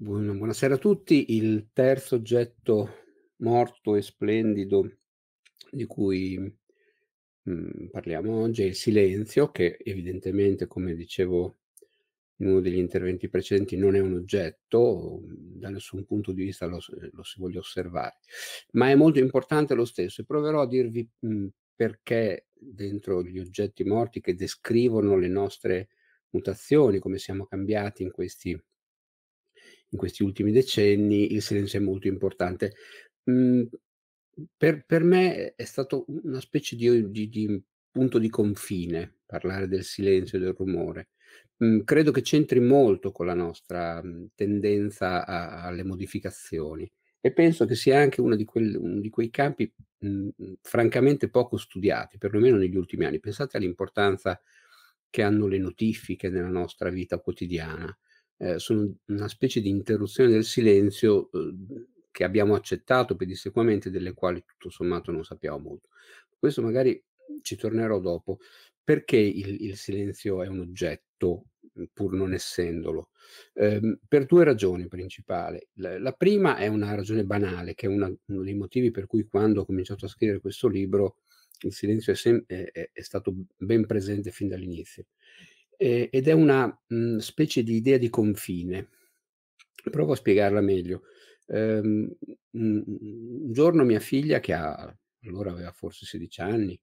Buonasera a tutti. Il terzo oggetto morto e splendido di cui mh, mm, parliamo oggi è il silenzio, che evidentemente, come dicevo in uno degli interventi precedenti, non è un oggetto, mm, da nessun punto di vista lo, lo si voglia osservare, ma è molto importante lo stesso e proverò a dirvi mh, mm, perché dentro gli oggetti morti che descrivono le nostre mutazioni, come siamo cambiati in questi in questi ultimi decenni il silenzio è molto importante. Mm, per, per, me è stato una specie di, di, di, punto di confine parlare del silenzio e del rumore. Mm, credo che c'entri molto con la nostra mhmm, tendenza a, alle modificazioni e penso che sia anche uno di, quel, uno di quei campi mh, francamente poco studiati, perlomeno negli ultimi anni. Pensate all'importanza che hanno le notifiche nella nostra vita quotidiana eh, sono una specie di interruzione del silenzio eh, che abbiamo accettato pedissequamente, delle quali tutto sommato non sappiamo molto. Questo magari ci tornerò dopo. Perché il, il silenzio è un oggetto, mm, pur non essendolo? Eh, per due ragioni principali. La, la, prima è una ragione banale, che è una, uno dei motivi per cui quando ho cominciato a scrivere questo libro il silenzio è, sem- è, è stato ben presente fin dall'inizio eh, ed è una mh, mhmm, specie di idea di confine. Provo a spiegarla meglio. Um, un giorno mia figlia, che ha, allora aveva forse 16 anni,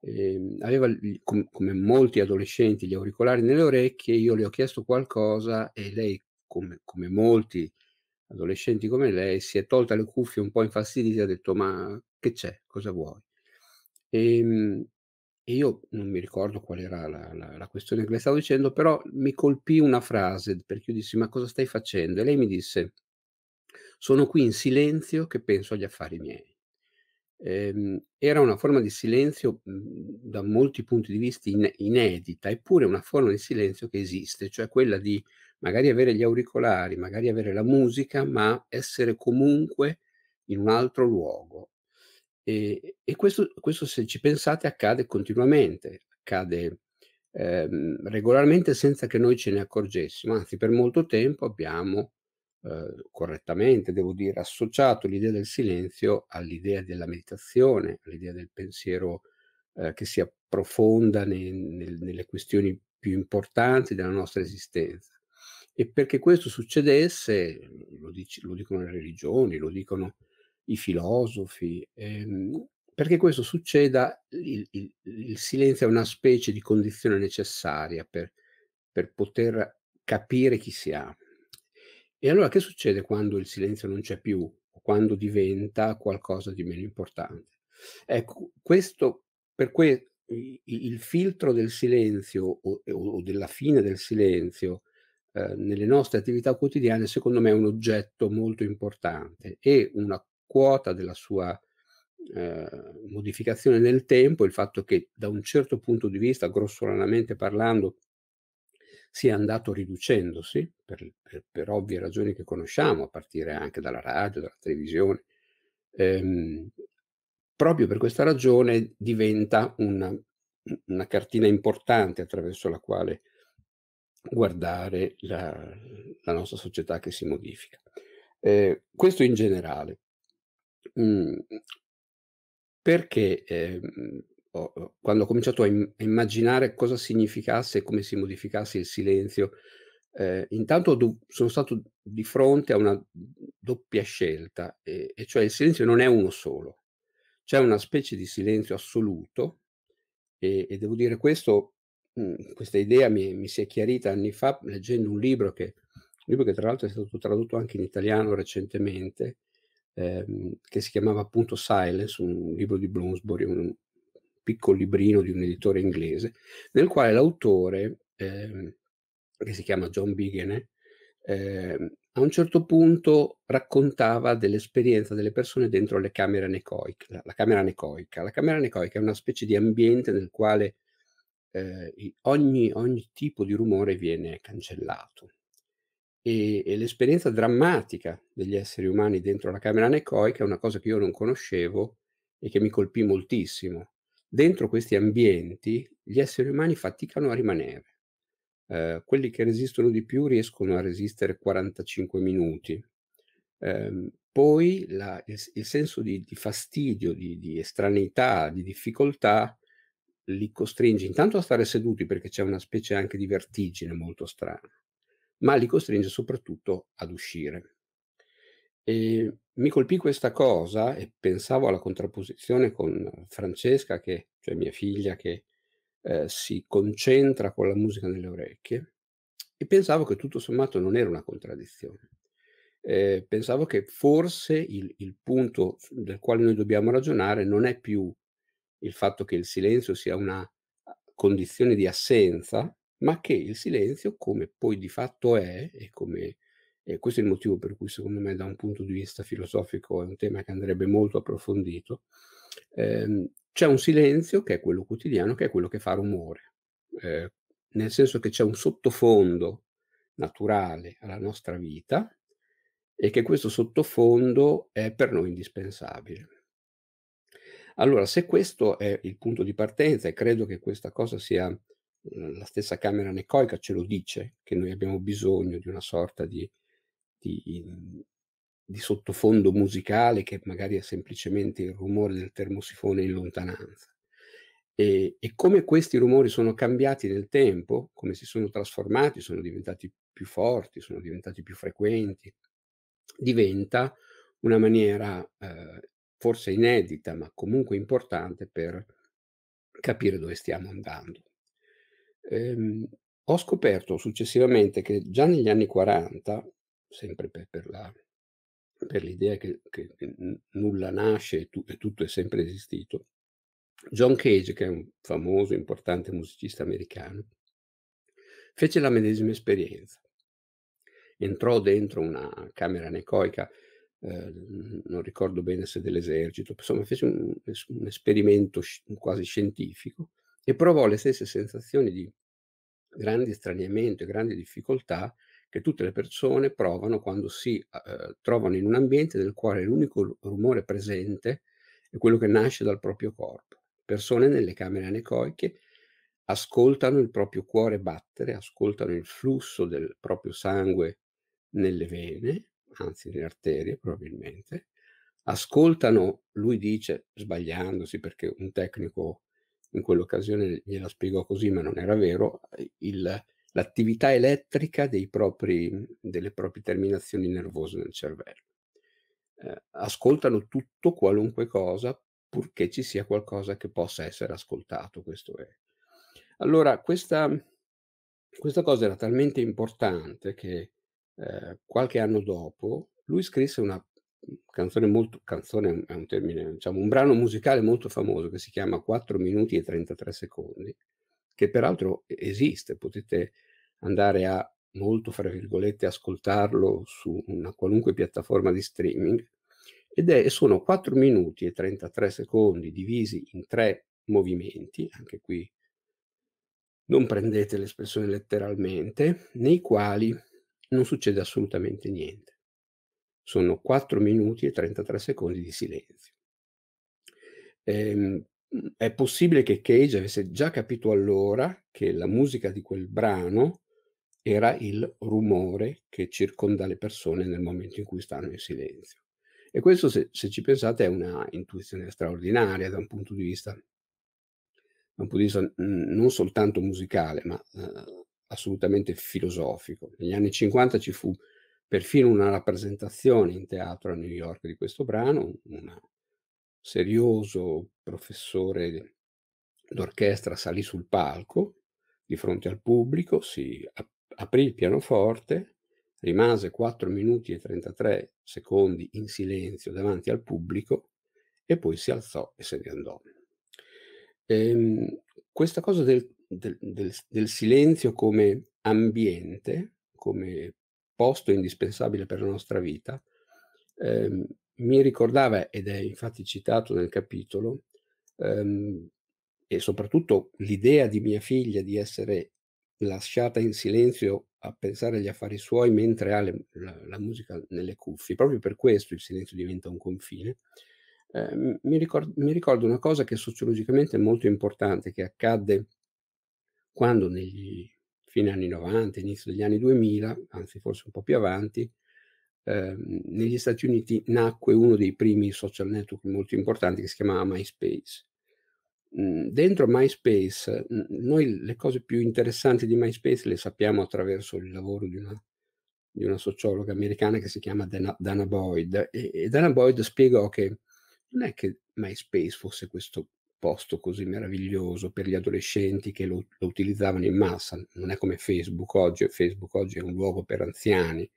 eh, aveva com- come molti adolescenti gli auricolari nelle orecchie, io le ho chiesto qualcosa e lei, come, come molti adolescenti come lei, si è tolta le cuffie un po' infastidita e ha detto ma che c'è, cosa vuoi? E, ehm, e io non mi ricordo qual era la, la, la, questione che le stavo dicendo, però mi colpì una frase perché io dissi ma cosa stai facendo? E lei mi disse sono qui in silenzio che penso agli affari miei. Ehm, era una forma di silenzio mhmm, da molti punti di vista in, inedita, eppure una forma di silenzio che esiste, cioè quella di magari avere gli auricolari, magari avere la musica, ma essere comunque in un altro luogo, e, e questo, questo, se ci pensate, accade continuamente, accade ehm, regolarmente senza che noi ce ne accorgessimo. Anzi, per molto tempo abbiamo eh, correttamente, devo dire, associato l'idea del silenzio all'idea della meditazione, all'idea del pensiero eh, che si approfonda nei, nel, nelle questioni più importanti della nostra esistenza. E perché questo succedesse, lo, dic- lo dicono le religioni, lo dicono i filosofi. Ehm, perché questo succeda, il, il, il, silenzio è una specie di condizione necessaria per, per poter capire chi si ha. E allora che succede quando il silenzio non c'è più o quando diventa qualcosa di meno importante? Ecco, questo per cui il filtro del silenzio o, o della fine del silenzio eh, nelle nostre attività quotidiane, secondo me, è un oggetto molto importante e una quota della sua eh, modificazione nel tempo, il fatto che da un certo punto di vista, grossolanamente parlando, sia andato riducendosi per, per, per ovvie ragioni che conosciamo, a partire anche dalla radio, dalla televisione. Ehm, proprio per questa ragione diventa una, una cartina importante attraverso la quale guardare la, la nostra società che si modifica. Eh, questo in generale. Mhmm, perché, ehm, ho quando ho cominciato a im a immaginare cosa significasse e come si modificasse il silenzio, ehm, intanto do sono stato di fronte a una, doppia scelta, ehm, e cioè il silenzio non è uno solo. C'è una specie di silenzio assoluto, e e devo dire questo mhmm, questa idea mi mi si è chiarita anni fa leggendo un libro che un libro che tra l'altro è stato tradotto anche in italiano recentemente Ehm, che si chiamava appunto Silence, un libro di Bloomsbury, un piccolo librino di un editore inglese, nel quale l'autore, ehm, che si chiama John Bigene, ehm, a un certo punto raccontava dell'esperienza delle persone dentro le camere necoiche, la, la camera necoica. La camera anecoica è una specie di ambiente nel quale eh, ogni, ogni tipo di rumore viene cancellato e, e, l'esperienza drammatica degli esseri umani dentro la camera necoica è una cosa che io non conoscevo e che mi colpì moltissimo. Dentro questi ambienti gli esseri umani faticano a rimanere. Eh, quelli che resistono di più riescono a resistere 45 minuti. Eh, poi la, il, il, senso di, di fastidio, di, di estraneità, di difficoltà li costringe intanto a stare seduti perché c'è una specie anche di vertigine molto strana ma li costringe soprattutto ad uscire. E mi colpì questa cosa e pensavo alla contrapposizione con Francesca, che, cioè mia figlia, che eh, si concentra con la musica nelle orecchie, e pensavo che tutto sommato non era una contraddizione. Eh, pensavo che forse il, il punto del quale noi dobbiamo ragionare non è più il fatto che il silenzio sia una ah, condizione di assenza, ma che il silenzio, come poi di fatto è, e come e questo è il motivo per cui secondo me da un punto di vista filosofico è un tema che andrebbe molto approfondito, ehm, c'è un silenzio che è quello quotidiano, che è quello che fa rumore, eh, nel senso che c'è un sottofondo naturale alla nostra vita e che questo sottofondo è per noi indispensabile. Allora, se questo è il punto di partenza, e credo che questa cosa sia Ehm, la stessa camera necoica ce lo dice, che noi abbiamo bisogno di una sorta di, di, di sottofondo musicale che magari è semplicemente il rumore del termosifone in lontananza. E, e, come questi rumori sono cambiati nel tempo, come si sono trasformati, sono diventati più forti, sono diventati più frequenti, diventa una maniera eh, forse inedita, ma comunque importante per capire dove stiamo andando. Ehm, ho scoperto successivamente che già negli anni 40, sempre per, per, la, per l'idea che, che, nulla nasce e, tu, e tutto è sempre esistito, John Cage, che è un famoso, importante musicista americano, fece la medesima esperienza. Entrò dentro una camera necoica, eh, non ricordo bene se dell'esercito, insomma fece un, un esperimento sci- quasi scientifico e provò le stesse sensazioni di grande straniamento e grande difficoltà che tutte le persone provano quando si eh, trovano in un ambiente nel quale l'unico rumore presente è quello che nasce dal proprio corpo. Persone nelle camere anecoiche ascoltano il proprio cuore battere, ascoltano il flusso del proprio sangue nelle vene, anzi nelle arterie probabilmente, ascoltano, lui dice sbagliandosi perché un tecnico in quell'occasione gliela spiegò così, ma non era vero, il, l'attività elettrica propri, delle proprie terminazioni nervose nel cervello. Eh, ascoltano tutto, qualunque cosa, purché ci sia qualcosa che possa essere ascoltato, questo è. Allora, questa, questa cosa era talmente importante che eh, qualche anno dopo lui scrisse una canzone molto, canzone è un termine, diciamo, un brano musicale molto famoso che si chiama 4 minuti e 33 secondi, che peraltro esiste, potete andare a molto, fra virgolette, ascoltarlo su una qualunque piattaforma di streaming, ed è, sono 4 minuti e 33 secondi divisi in tre movimenti, anche qui non prendete l'espressione letteralmente, nei quali non succede assolutamente niente sono 4 minuti e 33 secondi di silenzio. Ehm, mhmm, è possibile che Cage avesse già capito allora che la musica di quel brano era il rumore che circonda le persone nel momento in cui stanno in silenzio. E questo, se, se ci pensate, è una intuizione straordinaria da un punto di vista, un punto di vista mhmm, non soltanto musicale, ma eh, assolutamente filosofico. Negli anni 50 ci fu perfino una rappresentazione in teatro a New York di questo brano, un serioso professore d'orchestra salì sul palco di fronte al pubblico, si aprì il pianoforte, rimase 4 minuti e 33 secondi in silenzio davanti al pubblico e poi si alzò e se ne andò. Ehm, questa cosa del, del, del, del silenzio come ambiente, come presupposto indispensabile per la nostra vita, eh, mi ricordava, ed è infatti citato nel capitolo, ehm, e soprattutto l'idea di mia figlia di essere lasciata in silenzio a pensare agli affari suoi mentre ha le, la, la, musica nelle cuffie. Proprio per questo il silenzio diventa un confine. Eh, mi, ricordo, mi, ricordo, una cosa che sociologicamente è molto importante, che accadde quando negli fine anni 90, inizio degli anni 2000, anzi forse un po' più avanti, eh, negli Stati Uniti nacque uno dei primi social network molto importanti che si chiamava MySpace. Mm, dentro MySpace, mm, noi le cose più interessanti di MySpace le sappiamo attraverso il lavoro di una, di una sociologa americana che si chiama Dana, Dana Boyd e, e Dana Boyd spiegò che non è che MySpace fosse questo posto così meraviglioso per gli adolescenti che lo, lo, utilizzavano in massa, non è come Facebook oggi, Facebook oggi è un luogo per anziani.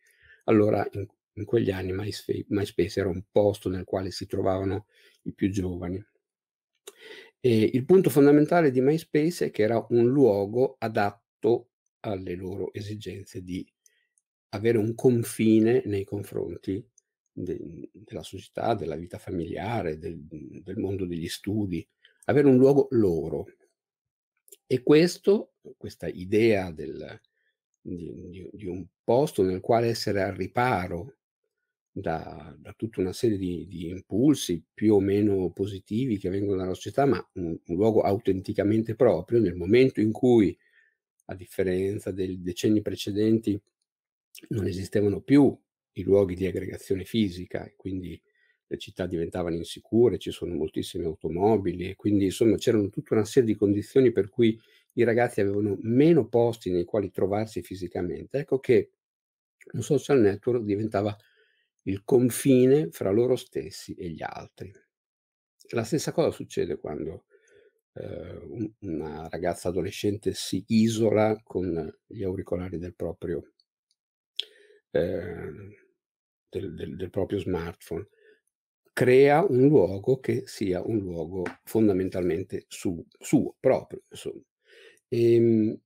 Allora in, in quegli anni MySpace, MySpace, era un posto nel quale si trovavano i più giovani. E il punto fondamentale di MySpace è che era un luogo adatto alle loro esigenze di avere un confine nei confronti de, della società, della vita familiare, del, del mondo degli studi avere un luogo loro. E questo, questa idea del, di, di, di, un posto nel quale essere al riparo da, da tutta una serie di, di, impulsi più o meno positivi che vengono dalla società, ma un, un luogo autenticamente proprio, nel momento in cui, a differenza dei decenni precedenti, non esistevano più i luoghi di aggregazione fisica, quindi le città diventavano insicure, ci sono moltissime automobili, e quindi insomma c'erano tutta una serie di condizioni per cui i ragazzi avevano meno posti nei quali trovarsi fisicamente. Ecco che un social network diventava il confine fra loro stessi e gli altri. La stessa cosa succede quando eh, una ragazza adolescente si isola con gli auricolari del proprio, eh, del, del, del proprio smartphone crea un luogo che sia un luogo fondamentalmente su, suo, proprio, insomma. E, ehm,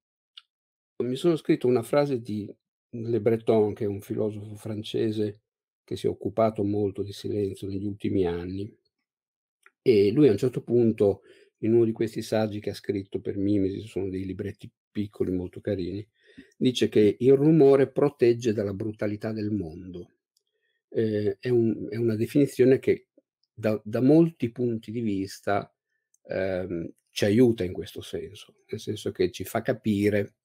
mi sono scritto una frase di Le Breton, che è un filosofo francese che si è occupato molto di silenzio negli ultimi anni, e lui a un certo punto, in uno di questi saggi che ha scritto per Mimesi, sono dei libretti piccoli molto carini, dice che il rumore protegge dalla brutalità del mondo eh, è, un, è, una definizione che da, da molti punti di vista ehm, ci aiuta in questo senso, nel senso che ci fa capire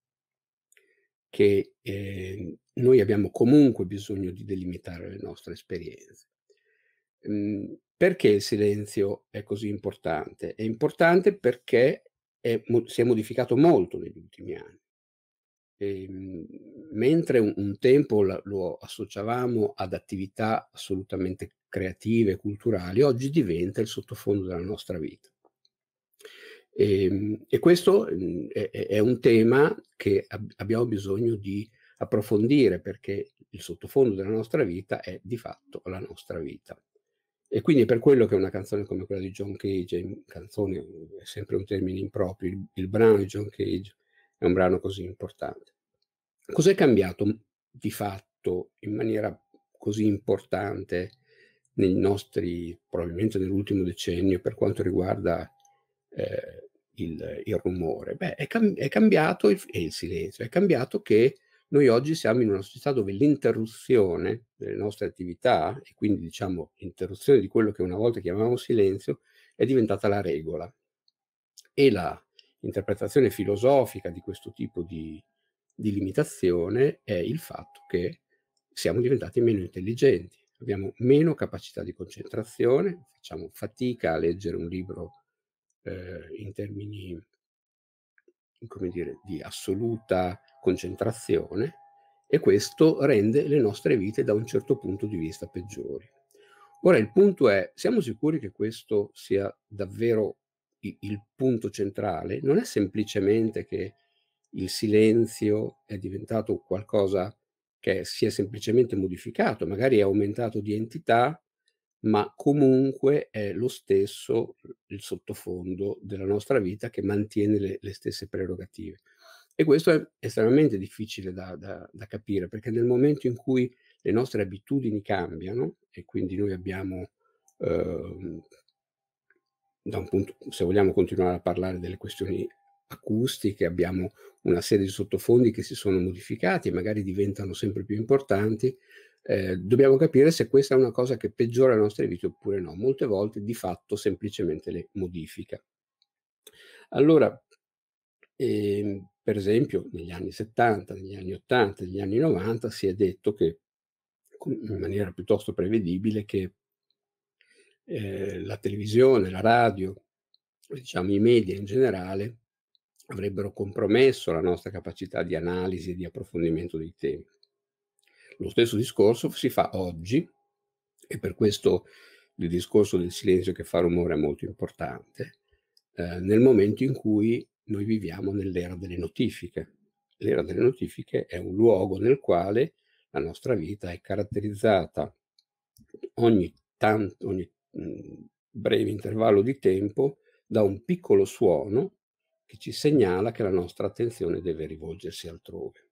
che eh, noi abbiamo comunque bisogno di delimitare le nostre esperienze. Mm, perché il silenzio è così importante? È importante perché è, si è modificato molto negli ultimi anni. E, ehm, mentre un, un tempo la, lo associavamo ad attività assolutamente creative, culturali, oggi diventa il sottofondo della nostra vita. E, ehm, e questo mhmm, è, è, un tema che ab- abbiamo bisogno di approfondire perché il sottofondo della nostra vita è di fatto la nostra vita. E quindi è per quello che una canzone come quella di John Cage, canzone è sempre un termine improprio, il, il brano di John Cage, è un brano così importante. Cos'è cambiato mhmm, di fatto in maniera così importante nei nostri, probabilmente nell'ultimo decennio, per quanto riguarda eh, il, il, rumore? Beh, è, cam- è cambiato il, e il silenzio, è cambiato che noi oggi siamo in una società dove l'interruzione delle nostre attività, e quindi diciamo l'interruzione di quello che una volta chiamavamo silenzio, è diventata la regola. E la interpretazione filosofica di questo tipo di, di limitazione è il fatto che siamo diventati meno intelligenti, abbiamo meno capacità di concentrazione, facciamo fatica a leggere un libro eh, in termini come dire, di assoluta concentrazione e questo rende le nostre vite da un certo punto di vista peggiori. Ora il punto è, siamo sicuri che questo sia davvero il punto centrale non è semplicemente che il silenzio è diventato qualcosa che si è semplicemente modificato, magari è aumentato di entità, ma comunque è lo stesso il sottofondo della nostra vita che mantiene le, le stesse prerogative. E questo è estremamente difficile da, da, da, capire, perché nel momento in cui le nostre abitudini cambiano, e quindi noi abbiamo eh, da un punto, se vogliamo continuare a parlare delle questioni acustiche, abbiamo una serie di sottofondi che si sono modificati e magari diventano sempre più importanti, eh, dobbiamo capire se questa è una cosa che peggiora le nostre vite oppure no. Molte volte di fatto semplicemente le modifica. Allora, eh, per esempio, negli anni 70, negli anni 80, negli anni 90 si è detto che in maniera piuttosto prevedibile che eh, la televisione, la radio, diciamo i media in generale, avrebbero compromesso la nostra capacità di analisi e di approfondimento dei temi. Lo stesso discorso si fa oggi e per questo il discorso del silenzio che fa rumore è molto importante, eh, nel momento in cui noi viviamo nell'era delle notifiche. L'era delle notifiche è un luogo nel quale la nostra vita è caratterizzata ogni, tanto, ogni breve intervallo di tempo da un piccolo suono che ci segnala che la nostra attenzione deve rivolgersi altrove.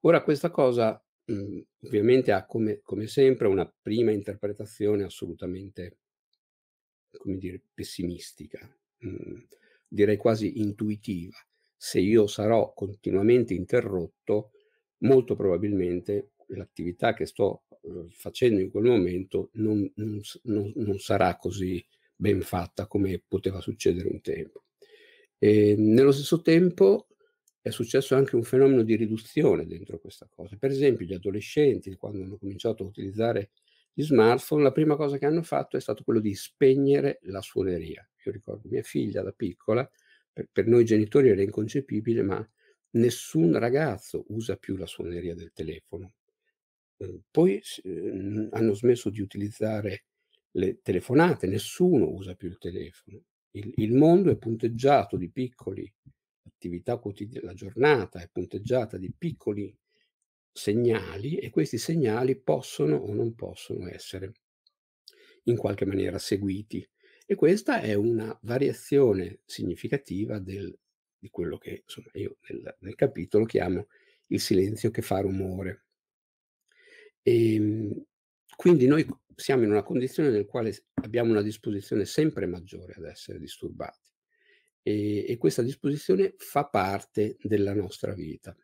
Ora questa cosa mh, mm, ovviamente ha come, come, sempre una prima interpretazione assolutamente, come dire, pessimistica, mh, mm, direi quasi intuitiva. Se io sarò continuamente interrotto, molto probabilmente l'attività che sto eh, facendo in quel momento non, non, non, sarà così ben fatta come poteva succedere un tempo. E nello stesso tempo è successo anche un fenomeno di riduzione dentro questa cosa. Per esempio, gli adolescenti, quando hanno cominciato a utilizzare gli smartphone, la prima cosa che hanno fatto è stato quello di spegnere la suoneria. Io ricordo mia figlia da piccola, per, per noi genitori era inconcepibile, ma nessun ragazzo usa più la suoneria del telefono. Mhmm, poi eh, hanno smesso di utilizzare le telefonate, nessuno usa più il telefono. Il, il mondo è punteggiato di piccoli attività quotidiane, la giornata è punteggiata di piccoli segnali e questi segnali possono o non possono essere in qualche maniera seguiti. E questa è una variazione significativa del, di quello che insomma, io nel, nel capitolo chiamo il silenzio che fa rumore. E, ehm, quindi noi siamo in una condizione nel quale abbiamo una disposizione sempre maggiore ad essere disturbati e, e questa disposizione fa parte della nostra vita.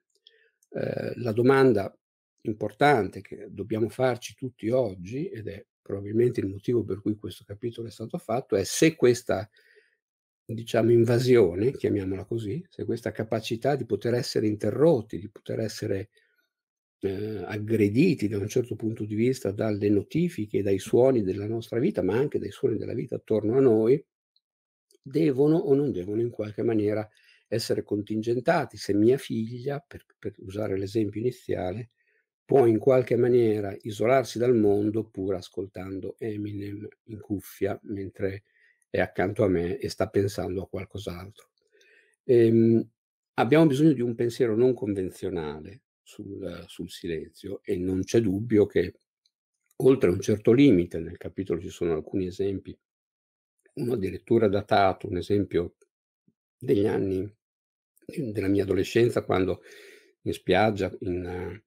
Eh, la domanda importante che dobbiamo farci tutti oggi, ed è probabilmente il motivo per cui questo capitolo è stato fatto, è se questa, diciamo, invasione, chiamiamola così, se questa capacità di poter essere interrotti, di poter essere eh, aggrediti da un certo punto di vista dalle notifiche, dai suoni della nostra vita, ma anche dai suoni della vita attorno a noi, devono o non devono in qualche maniera essere contingentati. Se mia figlia, per, per usare l'esempio iniziale, può in qualche maniera isolarsi dal mondo pur ascoltando Eminem in cuffia mentre è accanto a me e sta pensando a qualcos'altro. Ehm, abbiamo bisogno di un pensiero non convenzionale, sul, sul silenzio e non c'è dubbio che oltre a un certo limite, nel capitolo ci sono alcuni esempi, uno addirittura datato, un esempio degli anni della mia adolescenza quando in spiaggia in,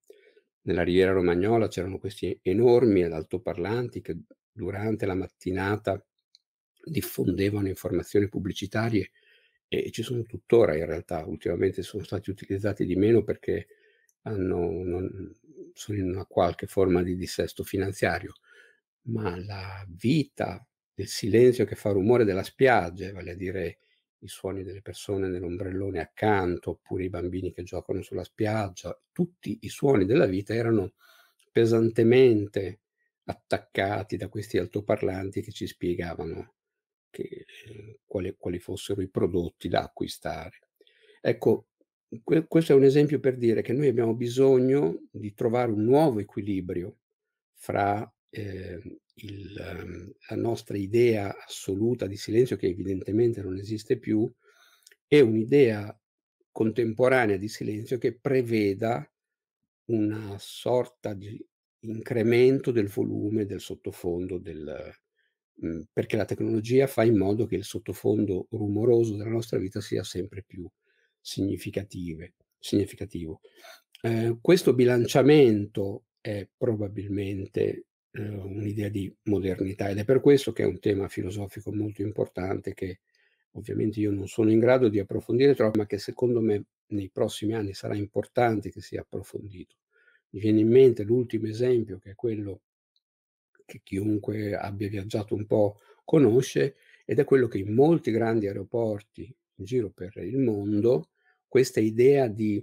nella riviera romagnola c'erano questi enormi ed altoparlanti che durante la mattinata diffondevano informazioni pubblicitarie e ci sono tuttora in realtà, ultimamente sono stati utilizzati di meno perché hanno, non, sono in una qualche forma di dissesto finanziario, ma la vita del silenzio che fa rumore della spiaggia, vale a dire i suoni delle persone nell'ombrellone accanto, oppure i bambini che giocano sulla spiaggia, tutti i suoni della vita erano pesantemente attaccati da questi altoparlanti che ci spiegavano che, eh, quali, quali fossero i prodotti da acquistare. Ecco, que- questo è un esempio per dire che noi abbiamo bisogno di trovare un nuovo equilibrio fra eh, il, ehm, la nostra idea assoluta di silenzio, che evidentemente non esiste più, e un'idea contemporanea di silenzio che preveda una sorta di incremento del volume del sottofondo, del, perché la tecnologia fa in modo che il sottofondo rumoroso della nostra vita sia sempre più significativo. Eh, questo bilanciamento è probabilmente eh, un'idea di modernità ed è per questo che è un tema filosofico molto importante che ovviamente io non sono in grado di approfondire troppo, ma che secondo me nei prossimi anni sarà importante che sia approfondito. Mi viene in mente l'ultimo esempio che è quello che chiunque abbia viaggiato un po' conosce ed è quello che in molti grandi aeroporti in giro per il mondo questa idea di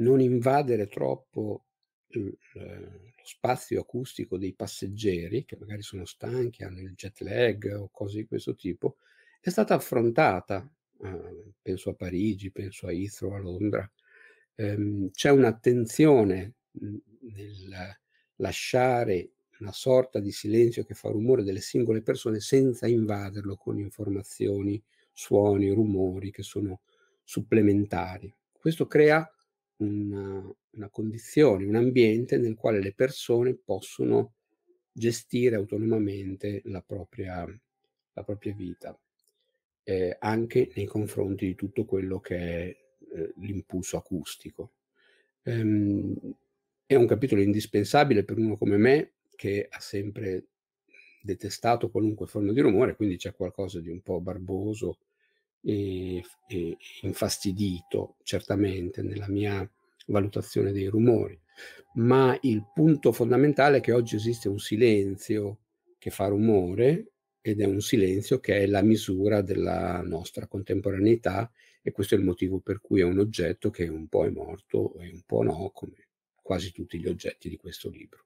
non invadere troppo mhmm, eh, lo spazio acustico dei passeggeri, che magari sono stanchi, hanno il jet lag o cose di questo tipo, è stata affrontata, eh, penso a Parigi, penso a Heathrow, a Londra, ehm, c'è un'attenzione mhmm, nel lasciare una sorta di silenzio che fa rumore delle singole persone senza invaderlo con informazioni, suoni, rumori che sono supplementari. Questo crea una, una condizione, un ambiente nel quale le persone possono gestire autonomamente la propria, la propria vita, eh, anche nei confronti di tutto quello che è eh, l'impulso acustico. Ehm, è un capitolo indispensabile per uno come me che ha sempre detestato qualunque forma di rumore, quindi c'è qualcosa di un po' barboso e, e infastidito certamente nella mia valutazione dei rumori, ma il punto fondamentale è che oggi esiste un silenzio che fa rumore ed è un silenzio che è la misura della nostra contemporaneità e questo è il motivo per cui è un oggetto che un po' è morto e un po' no, come quasi tutti gli oggetti di questo libro.